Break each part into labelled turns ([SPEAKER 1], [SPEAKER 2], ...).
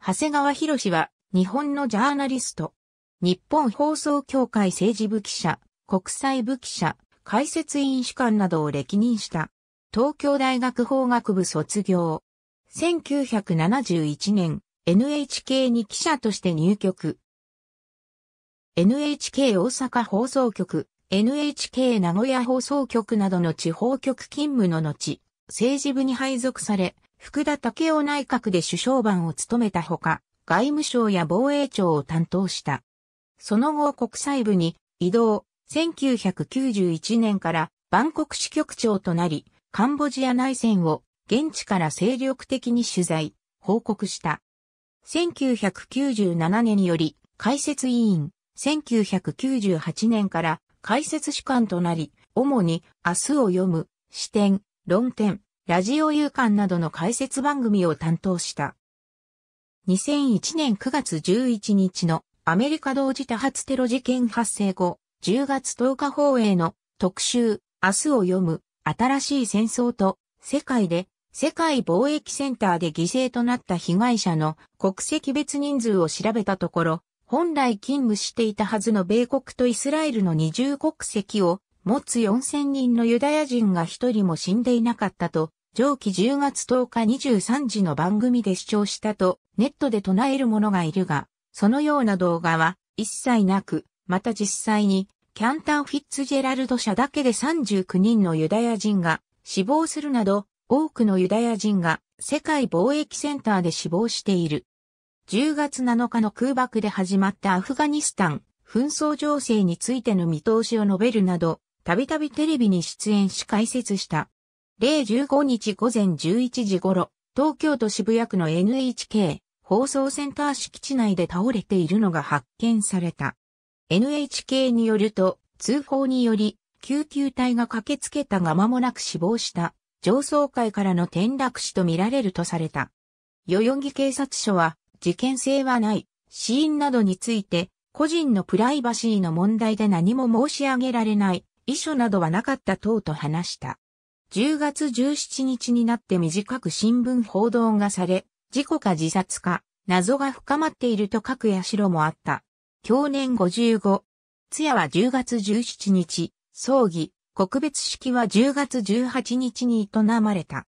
[SPEAKER 1] 長谷川博士は、日本のジャーナリスト。日本放送協会政治部記者、国際部記者、解説委員主管などを歴任した。東京大学法学部卒業。1971年、NHK に記者として入局。NHK 大阪放送局、NHK 名古屋放送局などの地方局勤務の後、政治部に配属され、福田武雄内閣で首相番を務めたほか、外務省や防衛庁を担当した。その後国際部に移動、1991年からバンコク支局長となり、カンボジア内戦を現地から精力的に取材、報告した。1997年により解説委員、1998年から解説主管となり、主に明日を読む、視点、論点、ラジオ夕刊などの解説番組を担当した。2001年9月11日のアメリカ同時多発テロ事件発生後、10月10日放映の特集、明日を読む、新しい戦争と、世界で、世界貿易センターで犠牲となった被害者の国籍別人数を調べたところ、本来勤務していたはずの米国とイスラエルの二重国籍を持つ4000人のユダヤ人が一人も死んでいなかったと上記10月10日23時の番組で視聴したとネットで唱える者がいるが、そのような動画は一切なく、また実際にキャンタン・フィッツジェラルド社だけで39人のユダヤ人が死亡するなど、多くのユダヤ人が世界貿易センターで死亡している。10月7日の空爆で始まったアフガニスタン紛争情勢についての見通しを述べるなど、たびたびテレビに出演し解説した。015日午前11時頃、東京都渋谷区の NHK 放送センター敷地内で倒れているのが発見された。NHK によると、通報により、救急隊が駆けつけたが間もなく死亡した上層階からの転落死と見られるとされた。代々木警察署は事件性はない、死因などについて個人のプライバシーの問題で何も申し上げられない、遺書などはなかった等と話した。10月17日になって短く新聞報道がされ、事故か自殺か、謎が深まっていると書く社もあった。去年55。通夜は10月17日、葬儀、告別式は10月18日に営まれた。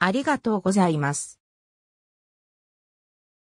[SPEAKER 1] ありがとうございます。